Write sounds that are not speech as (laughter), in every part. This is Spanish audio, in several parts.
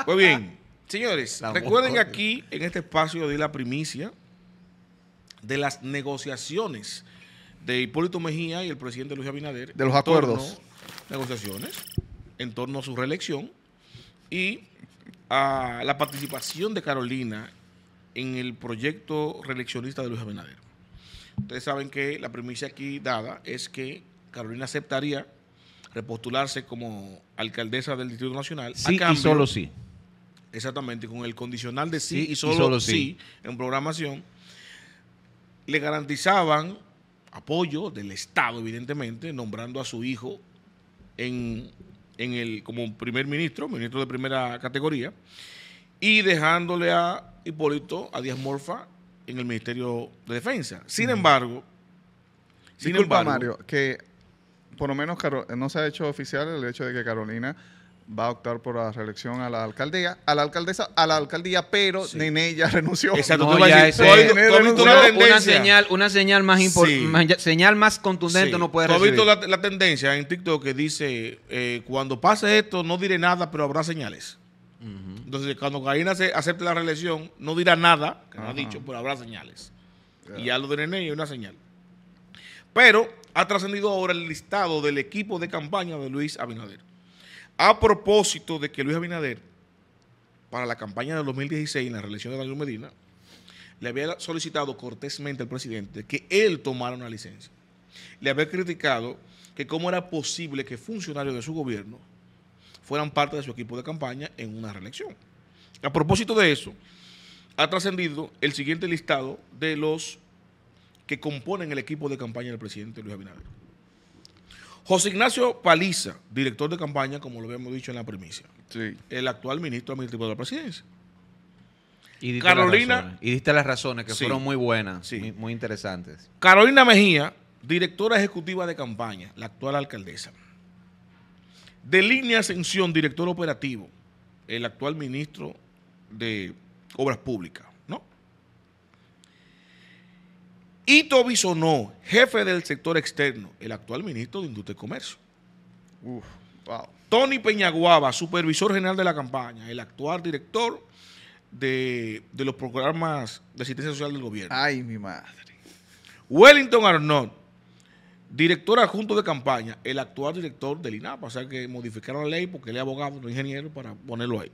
Muy pues bien. Señores, recuerden aquí, en este espacio, de la primicia de las negociaciones de Hipólito Mejía y el presidente Luis Abinader. De los acuerdos. Negociaciones en torno a su reelección y a la participación de Carolina en el proyecto reeleccionista de Luis Abinader. Ustedes saben que la primicia aquí dada es que Carolina aceptaría repostularse como alcaldesa del Distrito Nacional. Sí, y solo sí. Exactamente, con el condicional de sí, y, solo sí, en programación, le garantizaban apoyo del Estado, evidentemente, nombrando a su hijo en, el, como primer ministro, ministro de primera categoría, y dejándole a Hipólito, a Díaz Morfa, en el Ministerio de Defensa. Sin embargo, sin embargo, Mario, que por lo menos no se ha hecho oficial el hecho de que Carolina va a optar por la reelección a la alcaldía, a la alcaldesa, a la alcaldía, pero sí. Nene ya renunció. Exacto, tú ya una, señal, una señal más importante, señal más contundente no puede ¿Tú has visto la, tendencia en TikTok que dice eh, cuando pase esto no diré nada, pero habrá señales. Entonces, cuando Karina se acepte la reelección, no dirá nada, que ha dicho, pero habrá señales. Y ya lo de Nene es una señal. Pero ha trascendido ahora el listado del equipo de campaña de Luis Abinader. A propósito de que Luis Abinader, para la campaña del 2016 en la reelección de Daniel Medina, le había solicitado cortésmente al presidente que él tomara una licencia. Le había criticado que cómo era posible que funcionarios de su gobierno fueran parte de su equipo de campaña en una reelección. A propósito de eso, ha trascendido el siguiente listado de los que componen el equipo de campaña del presidente Luis Abinader. José Ignacio Paliza, director de campaña, como lo habíamos dicho en la primicia. Sí. El actual ministro administrativo de la presidencia. Y diste Carolina. Las razones, las razones que fueron muy buenas, muy, muy, interesantes. Carolina Mejía, directora ejecutiva de campaña, la actual alcaldesa. De línea Ascensión, director operativo, el actual ministro de Obras Públicas. Ito Bisonó, jefe del sector externo, el actual ministro de Industria y Comercio. Uf, wow. Tony Peñaguaba, supervisor general de la campaña, el actual director de, los programas de asistencia social del gobierno. Ay, mi madre. Wellington Arnold, director adjunto de campaña, el actual director del INAPA. O sea que modificaron la ley porque él es abogado, no ingeniero, para ponerlo ahí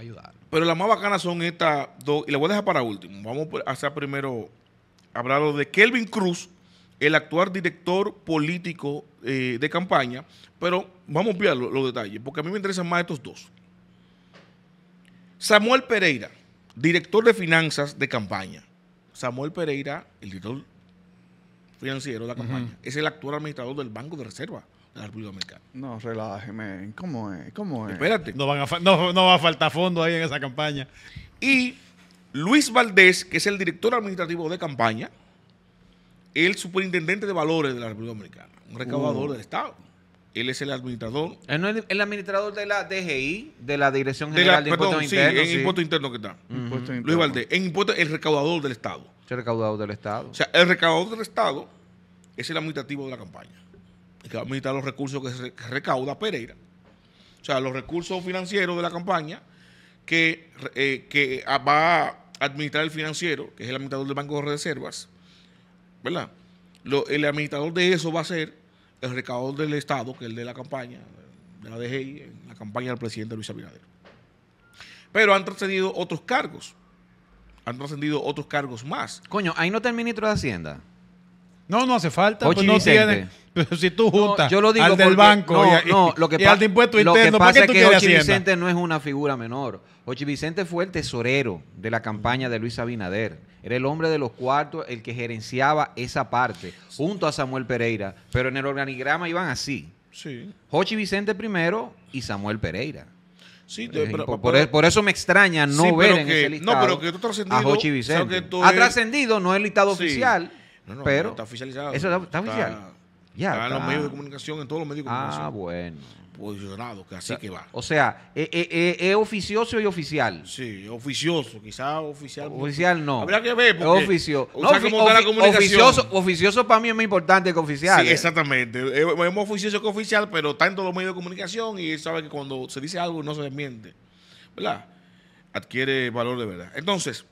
ayudar. Pero las más bacanas son estas dos, y las voy a dejar para último. Vamos a hacer primero, hablar de Kelvin Cruz, el actual director político eh, de campaña, pero vamos a enviar los, detalles, porque a mí me interesan más estos dos. Samuel Pereira, director de finanzas de campaña. Samuel Pereira, el director financiero de la campaña, es el actual administrador del Banco de Reserva la República Dominicana. No, relájeme. ¿Cómo es? ¿Cómo es? Espérate. No, van a va a faltar fondo ahí en esa campaña. Y Luis Valdés, que es el director administrativo de campaña, el superintendente de valores de la República Dominicana, un recaudador de uh. del Estado. Él es el administrador. Él no es el administrador de la DGI, de la Dirección General de, sí, En Impuesto Impuestos que está. Luis Valdés. En el recaudador del Estado. El recaudador del Estado. O sea, el recaudador del Estado es el administrativo de la campaña y que va a administrar los recursos que, recauda Pereira. O sea, los recursos financieros de la campaña que, eh, va a administrar el financiero, que es el administrador del Banco de Reservas, ¿verdad? el administrador de eso va a ser el recaudador del Estado, que es el de la campaña, de la DGI, en la campaña del presidente Luis Abinader. Pero han trascendido otros cargos. Han trascendido otros cargos más. Coño, ahí no está el ministro de Hacienda. No, no hace falta. Pues no tiene, si tú juntas yo lo digo al del banco no, y, lo que de impuesto lo que pasa es que Jochi Vicente no es una figura menor. Jochi Vicente fue el tesorero de la campaña de Luis Abinader. Era el hombre de los cuartos, el que gerenciaba esa parte, junto a Samuel Pereira. Pero en el organigrama iban así. Sí. Jochi Vicente primero y Samuel Pereira. Sí, e, por, eso me extraña no ver en ese listado no, pero que tú a Jochi Vicente. ha trascendido, no es el listado oficial, no, no, pero está oficializado. Eso está, oficial. Está, está en los medios de comunicación, en todos los medios de ah, comunicación. Ah, bueno. Posicionado, que así o sea, que va. O sea, eh, eh, eh, es oficioso y oficial. Sí, oficioso, quizás oficial. Oficial no. habrá que ver. Porque, oficio. no, la comunicación. Oficioso, oficioso para mí es más importante que oficial. Sí, exactamente. Es más oficioso que oficial, pero está en todos los medios de comunicación y sabe que cuando se dice algo no se desmiente. ¿Verdad? Adquiere valor de verdad. Entonces,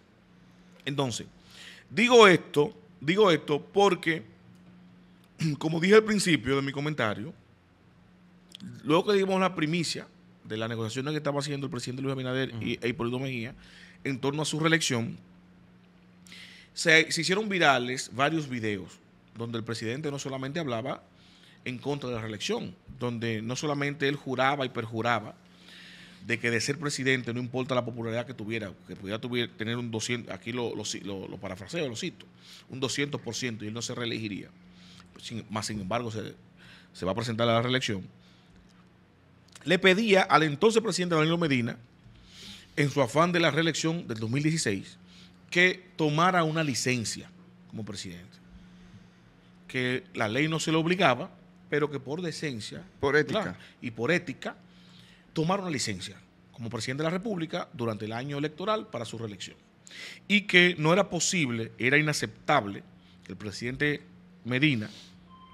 entonces, digo esto Digo esto porque, (clears throat) como dije al principio de mi comentario, luego que dimos la primicia de las negociaciones que estaba haciendo el presidente Luis Abinader y, e Hipólito Mejía en torno a su reelección, se, hicieron virales varios videos donde el presidente no solamente hablaba en contra de la reelección, donde no solamente él juraba y perjuraba, de que de ser presidente, no importa la popularidad que tuviera, que pudiera tener un 200, aquí lo, parafraseo, lo cito, un 200% y él no se reelegiría, más sin embargo se, va a presentar a la reelección, le pedía al entonces presidente Danilo Medina, en su afán de la reelección del 2016, que tomara una licencia como presidente. Que la ley no se lo obligaba, pero que por decencia por ética. y por ética tomar una licencia como presidente de la República durante el año electoral para su reelección. Y que no era posible, era inaceptable que el presidente Medina,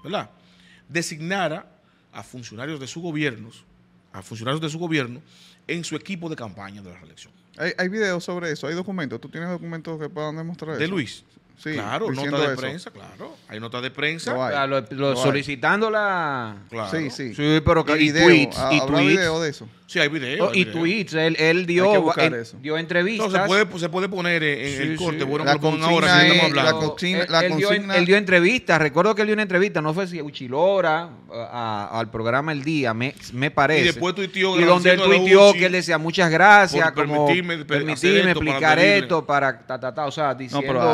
¿verdad?, designara a funcionarios de su gobierno, a funcionarios de su gobierno, en su equipo de campaña de la reelección. Hay, videos sobre eso, hay documentos. ¿Tú tienes documentos que puedan demostrar de eso? De Luis. Sí, claro, nota de prensa, claro. Hay nota de prensa. solicitando la. Sí, sí. Sí, pero que y, tweets, y de eso. Sí, hay videos. Oh, y video. Él, dio, dio entrevistas. No, se, puede, se puede poner en el corte. Bueno, la ahora, La, consigna, él, Dio, él, entrevistas. Recuerdo que él dio una entrevista, no fue si Uchilora, al programa El Día, me, parece. Y después tuiteó. Y donde él tuiteó que él decía muchas gracias. Por permitirme, explicar esto para ta, ta, o sea, diciendo. No,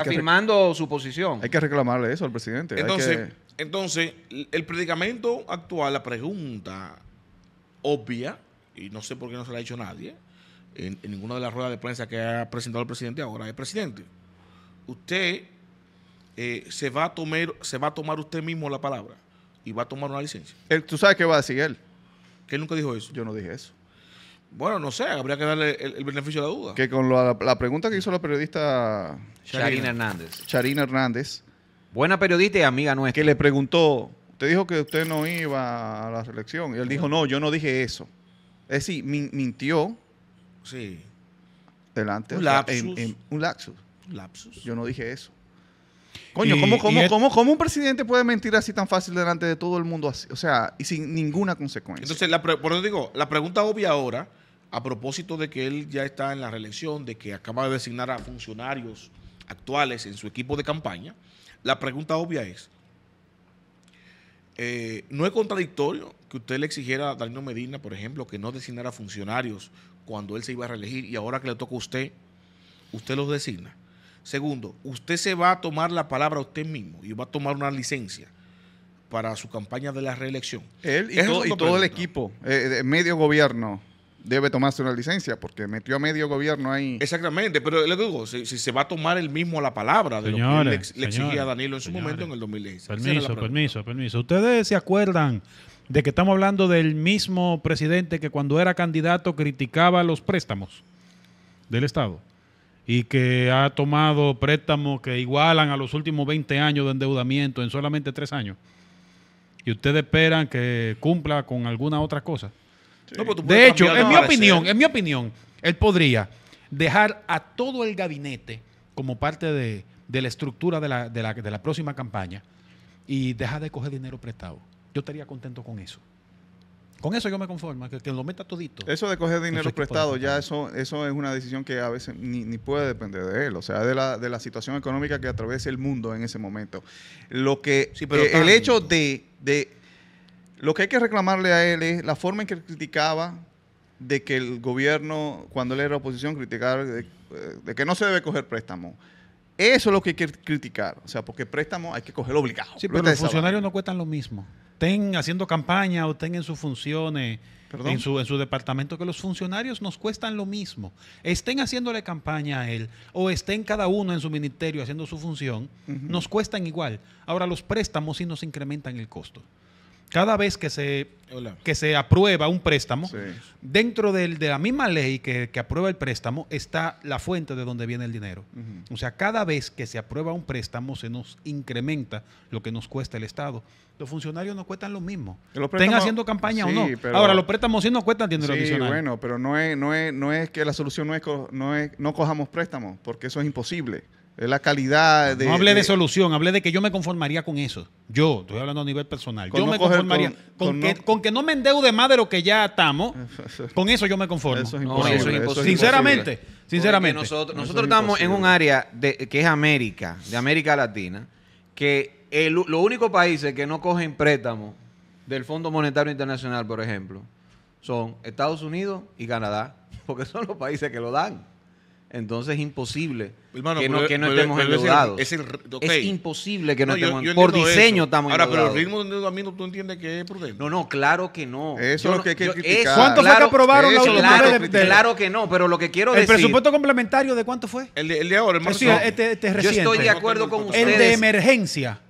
afirmando su posición. Hay que reclamarle eso al presidente. Entonces, entonces el predicamento actual, la pregunta obvia, y no sé por qué no se la ha dicho nadie, en, ninguna de las ruedas de prensa que ha presentado el presidente ahora es presidente. Usted eh, se, va a tomar, se va a tomar usted mismo la palabra y va a tomar una licencia. ¿Tú sabes qué va a decir él? Que nunca dijo eso. Yo no dije eso. Bueno, no sé, habría que darle el, beneficio de la duda. Que con la, pregunta que hizo la periodista Hernández. Charina Hernández. Buena periodista y amiga nuestra. Que le preguntó Usted dijo que usted no iba a la reelección. Y él dijo, no, yo no dije eso. Es decir, mintió. Sí. Delante. Un lapsus. En, un lapsus. Yo no dije eso. Coño, ¿cómo, un presidente puede mentir así tan fácil delante de todo el mundo? Así? O sea, y sin ninguna consecuencia. Entonces, por eso digo, la pregunta obvia ahora, a propósito de que él ya está en la reelección, de que acaba de designar a funcionarios actuales en su equipo de campaña, la pregunta obvia es, eh, no es contradictorio que usted le exigiera a Daniel Medina, por ejemplo, que no designara funcionarios cuando él se iba a reelegir y ahora que le toca a usted, usted los designa. Segundo, usted se va a tomar la palabra usted mismo y va a tomar una licencia para su campaña de la reelección. Él y, todo, el equipo, eh, medio gobierno debe tomarse una licencia porque metió a medio gobierno ahí. Exactamente, pero le digo, si, se va a tomar el mismo la palabra de lo que le, exigía Danilo en su momento en el 2016. Permiso, permiso, permiso. ¿Ustedes se acuerdan de que estamos hablando del mismo presidente que cuando era candidato criticaba los préstamos del Estado? y que ha tomado préstamos que igualan a los últimos 20 años de endeudamiento en solamente tres años. Y ustedes esperan que cumpla con alguna otra cosa de hecho, en mi opinión, mi opinión, él podría dejar a todo el gabinete como parte de, la estructura de la, próxima campaña y dejar de coger dinero prestado. Yo estaría contento con eso. Con eso yo me conformo, que, lo meta todito. Eso de coger dinero prestado, ya eso, eso es una decisión que a veces ni, puede depender de él, o sea, de la, situación económica que atraviesa el mundo en ese momento. Lo que sí, pero eh, el hecho de lo que hay que reclamarle a él es la forma en que criticaba de que el gobierno, cuando él era oposición, criticaba eh, de, que no se debe coger préstamo. Eso es lo que hay que criticar. O sea, porque préstamo hay que coger obligado. Sí, pero los funcionarios no cuestan lo mismo. Estén haciendo campaña o estén en sus funciones, en su, en su departamento, que los funcionarios nos cuestan lo mismo. Estén haciéndole campaña a él o estén cada uno en su ministerio haciendo su función, nos cuestan igual. Ahora, los préstamos sí nos incrementan el costo cada vez que se, que se aprueba un préstamo, dentro de la misma ley que, aprueba el préstamo está la fuente de donde viene el dinero. O sea, cada vez que se aprueba un préstamo se nos incrementa lo que nos cuesta el Estado. Los funcionarios no cuestan lo mismo. Estén haciendo campaña o no. Ahora, los préstamos sí nos cuestan dinero sí, adicional. bueno, pero no es, no, es, no es que la solución no es, no es no cojamos préstamos, porque eso es imposible es la calidad de. No hablé de, solución, hablé de que yo me conformaría con eso. Yo, estoy hablando a nivel personal. yo me conformaría. Con, que, no... me endeude más de lo que ya estamos, (laughs) con eso yo me conformo. Eso es imposible. Sinceramente, sinceramente. Nosotros, estamos en un área que es América, de América Latina, que los únicos países que no cogen préstamos del Fondo Monetario Internacional, por ejemplo, son Estados Unidos y Canadá, (laughs) porque son los países que lo dan entonces es imposible que no, estemos endeudados. Es, imposible que no, estemos endeudados. Por diseño estamos estamos Ahora, pero el ritmo de endeudamiento tú entiendes que es prudente. No, no, claro que no. Eso es lo que hay que criticar. ¿Cuánto fue que aprobaron la última claro, claro que no, pero lo que quiero decir... ¿El presupuesto complementario de cuánto fue? El de, el de ahora, hermano. Sí, este, este yo estoy de acuerdo con ustedes. El de emergencia.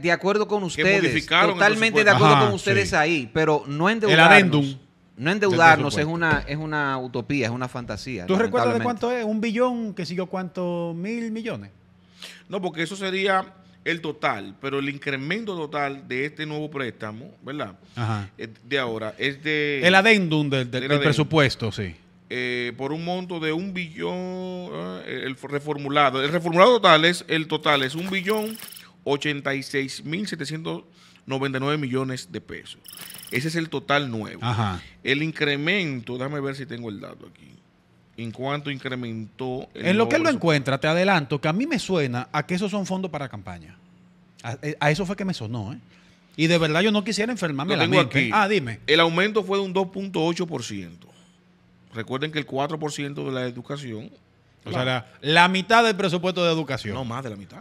De, acuerdo con ustedes. Totalmente de acuerdo con ustedes ahí, pero no endeudarnos. El adendum no endeudarnos es una, es una utopía, es una fantasía. ¿Tú recuerdas de cuánto es? ¿Un billón que siguió cuánto? mil millones? No, porque eso sería el total, pero el incremento total de este nuevo préstamo, ¿verdad? Ajá. De ahora es de... El adendum del, presupuesto, sí. Eh, por un monto de un billón, eh, el reformulado. El reformulado total es, el total es un billón 86 mil setecientos... 99 millones de pesos. Ese es el total nuevo. El incremento, déjame ver si tengo el dato aquí. ¿En cuanto incrementó? El en lo que él lo encuentra, te adelanto, que a mí me suena a que esos son fondos para campaña. A, eh, eso fue que me sonó, ¿eh? Y de verdad yo no quisiera enfermarme lo tengo Aquí. Ah, dime. El aumento fue de un 2.8%. Recuerden que el 4% de la educación... O sea, la mitad del presupuesto de educación. No, más de la mitad.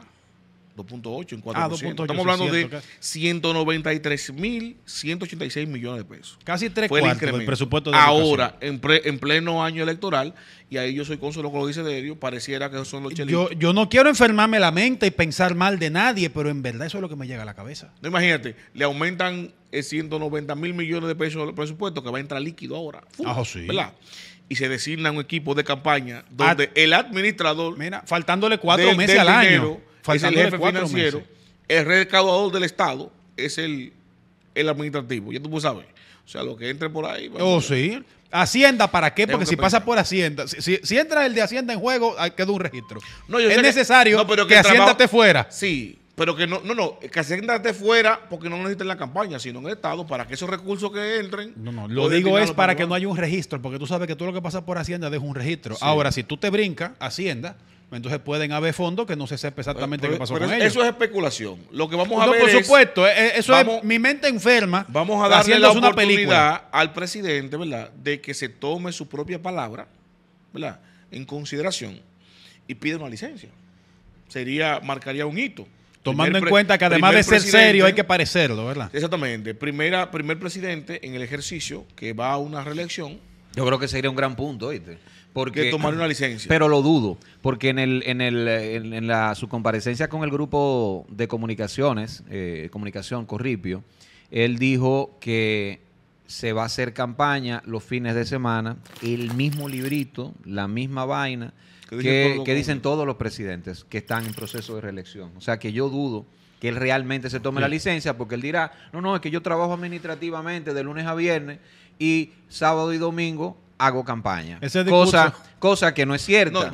2.8 en ah, cuatro Estamos hablando de 193.186 millones de pesos. Casi tres cuartos del presupuesto de Ahora, en, pleno año electoral, y ahí yo soy cónsul con lo dice ellos pareciera que son los chelitos. Yo, no quiero enfermarme la mente y pensar mal de nadie, pero en verdad eso es lo que me llega a la cabeza. No, imagínate, le aumentan 190 eh, mil millones de pesos al presupuesto que va a entrar líquido ahora. ah, sí. ¿Verdad? y se designa un equipo de campaña donde ah. el administrador. Mira, faltándole cuatro meses al año el jefe financiero, el recaudador del Estado es el, el administrativo, ya tú puedes saber. O sea, lo que entre por ahí. Oh, sí. Hacienda, ¿para qué? Porque si pasa por Hacienda, si, entra el de Hacienda en juego, hay queda un registro. No, es necesario que, Hacienda fuera. Sí, pero que no, no, no, que Hacienda fuera porque no en la campaña, sino en el Estado, para que esos recursos que entren. No, no, lo digo es para, que no haya un registro, porque tú sabes que todo lo que pasa por Hacienda deja un registro. Ahora, si tú te brincas, Hacienda, entonces pueden haber fondos que no se sepa exactamente pues, qué pasó con ellos. Eso es especulación. Lo que vamos a no, ver por supuesto, eh, eh, eso es mi mente enferma. Vamos a darle la oportunidad al presidente, ¿verdad?, de que se tome su propia palabra, ¿verdad?, en consideración y pida una licencia. Sería, marcaría un hito. Tomando en cuenta que además de ser serio hay que parecerlo, ¿verdad? Exactamente. Primera, primer presidente en el ejercicio que va a una reelección. Yo creo que sería un gran punto, ¿oíste? Porque, que tomar una licencia. Pero lo dudo, porque en, el, en, el, en, la, su comparecencia con el grupo de comunicaciones, eh, comunicación Corripio, él dijo que se va a hacer campaña los fines de semana, el mismo librito, la misma vaina que, dicen, todos los presidentes que están en proceso de reelección. O sea que yo dudo que él realmente se tome la licencia, porque él dirá, no, no, es que yo trabajo administrativamente de lunes a viernes y sábado y domingo hago campaña. Ese cosa, cosa que no es cierta.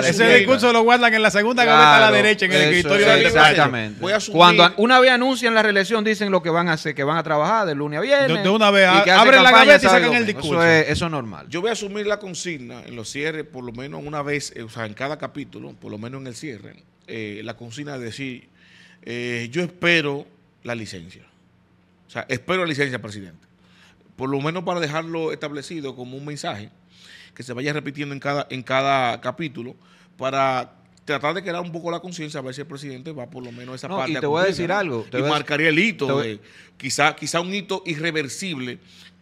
Ese discurso lo guardan en la segunda gaveta a la derecha, en el escritorio de Exactamente. Cuando una vez anuncian la reelección, dicen lo que van a hacer, que van a trabajar de lunes a viernes. De, una abren la gaveta y sacan el discurso. Eso es, normal. Yo voy a asumir la consigna en los cierres, por lo menos una vez, eh, o sea, en cada capítulo, por lo menos en el cierre, eh, la consigna de decir, eh, yo espero la licencia. O sea, espero la licencia, presidente por lo menos para dejarlo establecido como un mensaje que se vaya repitiendo en cada, en cada capítulo para tratar de crear un poco la conciencia a ver si el presidente va por lo menos a esa parte. Y te voy a decir algo. Te y marcaría el hito, de, quizá, quizá un hito irreversible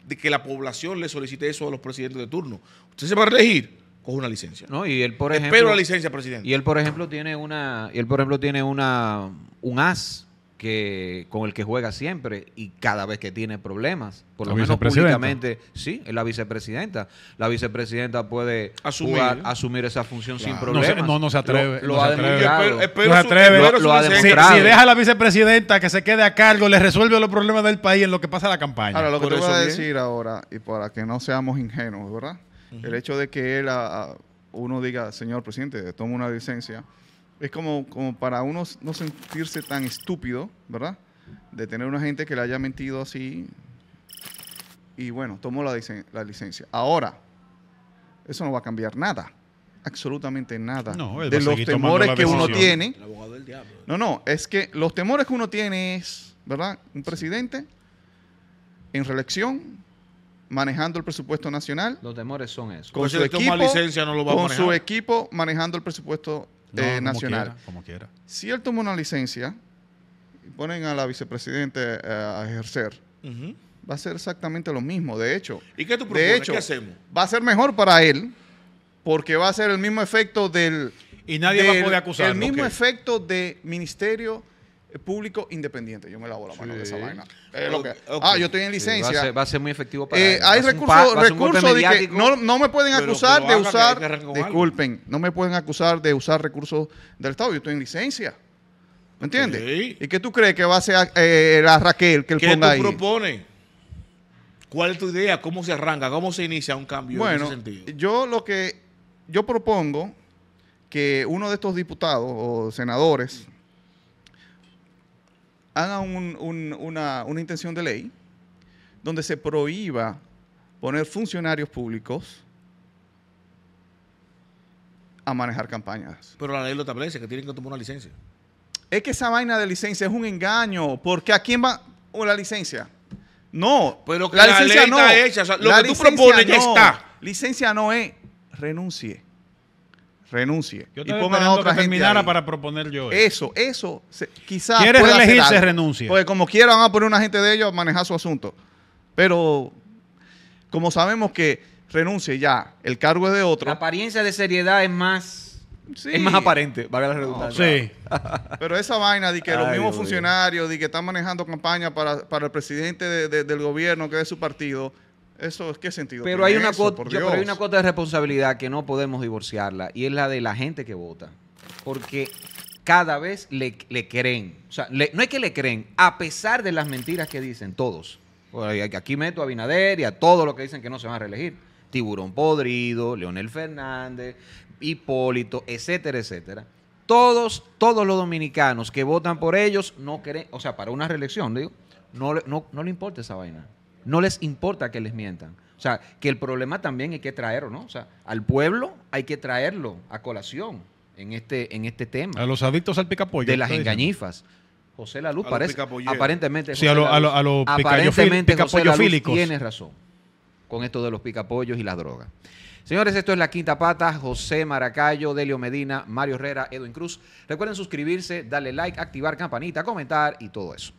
de que la población le solicite eso a los presidentes de turno. Usted se va a elegir, con una licencia. No, y él por ejemplo. Espero la licencia, presidente. Y él por ejemplo tiene una, y él por ejemplo tiene una, un as que con el que juega siempre y cada vez que tiene problemas, por lo menos públicamente, sí, es la vicepresidenta. La vicepresidenta puede asumir, asumir esa función sin problemas. No, no, se atreve. Lo, no ha demostrado. Si, deja a la vicepresidenta que se quede a cargo, le resuelve los problemas del país en lo que pasa la campaña. Ahora, lo que te voy a decir ahora, y para que no seamos ingenuos, ¿verdad? El hecho de que él, a, uno diga, señor presidente, toma una licencia, es como, como para uno no sentirse tan estúpido, ¿verdad? De tener una gente que le haya mentido así. Y bueno, tomó la, licencia. Ahora, eso no va a cambiar nada. Absolutamente nada. No, de los temores que uno tiene. No, no, es que los temores que uno tiene es, ¿verdad? Un presidente en reelección manejando el presupuesto nacional. Los temores son eso. Con pues su equipo, licencia, no lo con su equipo manejando el presupuesto eh, nacional. como quiera. Si él toma una licencia y ponen a la vicepresidente eh, a ejercer, va a ser exactamente lo mismo. De hecho, ¿y qué tú hacemos? Va a ser mejor para él porque va a ser el mismo efecto del. Y nadie va a poder acusar. El mismo efecto de ministerio público independiente. Yo me lavo la mano de esa vaina. Ah, yo estoy en licencia. va, a ser, muy efectivo para. Eh, hay recursos, no, me pueden acusar de usar. disculpen, no me pueden acusar de usar recursos del Estado. Yo estoy en licencia. ¿Me entiendes? ¿Y qué tú crees que va a ser eh, la Raquel que el ponga ahí? ¿Qué propone? ¿Cuál es tu idea? ¿Cómo se arranca? ¿Cómo se inicia un cambio en ese sentido? Bueno, Yo lo que yo propongo que uno de estos diputados o senadores hagan una, intención de ley donde se prohíba poner funcionarios públicos a manejar campañas. Pero la ley lo establece, que tienen que tomar una licencia. Es que esa vaina de licencia es un engaño, porque ¿a quién va o oh, la licencia? No, pero la, licencia no. Está hecha, lo que tú propones está. Licencia no es renuncie renuncie. y pongan a otra que terminara para proponer yo eso. Eso, quizás. Quieres elegirse, renuncie. Porque como quiera van a poner una gente de ellos a manejar su asunto. Pero como sabemos que renuncie ya, el cargo es de otro. La apariencia de seriedad es más. Es más aparente, la redundancia. sí. Pero esa vaina de que los mismos funcionarios, de que están manejando campaña para, para el presidente del gobierno, que es su partido, eso, ¿qué sentido? Pero hay, una pero hay una cuota de responsabilidad que no podemos divorciarla y es la de la gente que vota. Porque cada vez le, creen. O sea, no es que le creen, a pesar de las mentiras que dicen todos. Aquí meto a Binader y a todos los que dicen que no se van a reelegir. Tiburón Podrido, Leonel Fernández, Hipólito, etcétera, etcétera. Todos, todos los dominicanos que votan por ellos no creen, o sea, para una reelección, digo, no le importa esa vaina. No les importa que les mientan. O sea, que el problema también hay que traerlo, ¿no? O sea, al pueblo hay que traerlo a colación en este, en este tema. A los adictos al picapollo. De las engañifas. José Laluz a parece. Aparentemente. sí, a los a aparentemente, tiene razón con esto de los picapollos y las drogas. Señores, esto es La Quinta Pata, José Maracayo, Delio Medina, Mario Herrera, Edwin Cruz. Recuerden suscribirse, darle like, activar campanita, comentar y todo eso.